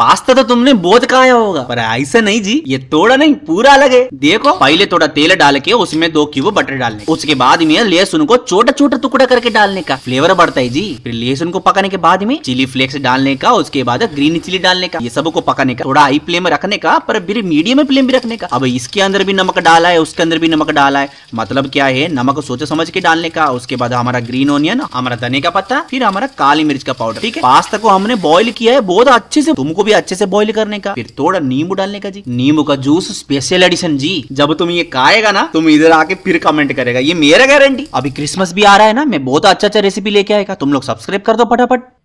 pasta तो तुमने बहुत खाया होगा पर ऐसा नहीं जी ये थोड़ा नहीं पूरा अलग है देखो पहले थोड़ा तेल डाल के उसमें दो क्यूब बटर डालने उसके बाद में लहसुन को छोटा छोटा टुकड़ा करके डालने का फ्लेवर बढ़ता है जी फिर लहसुन को पकाने के बाद में चिली फ्लेक्स डालने का उसके बाद ग्रीन चिली डालने का ये सब को पकाने का थोड़ा हाई फ्लेम रखने का पर फिर मीडियम फ्लेम भी रखने का अब इसके अंदर भी नमक डाला है उसके अंदर भी नमक डाला है मतलब क्या है नमक सोचे समझ के डालने का उसके बाद हमारा ग्रीन ऑनियन हमारा धने का पत्ता फिर हमारा काली मिर्च का पाउडर ठीक है पास्ता को हमने बॉइल किया है बहुत अच्छे से तुमको भी अच्छे से बॉईल करने का फिर थोड़ा नींबू डालने का जी नींबू का जूस स्पेशल एडिशन जी जब तुम ये खाएगा ना तुम इधर आके फिर कमेंट करेगा ये मेरा गारंटी अभी क्रिसमस भी आ रहा है ना मैं बहुत अच्छा अच्छा रेसिपी लेके आएगा तुम लोग सब्सक्राइब कर दो फटाफट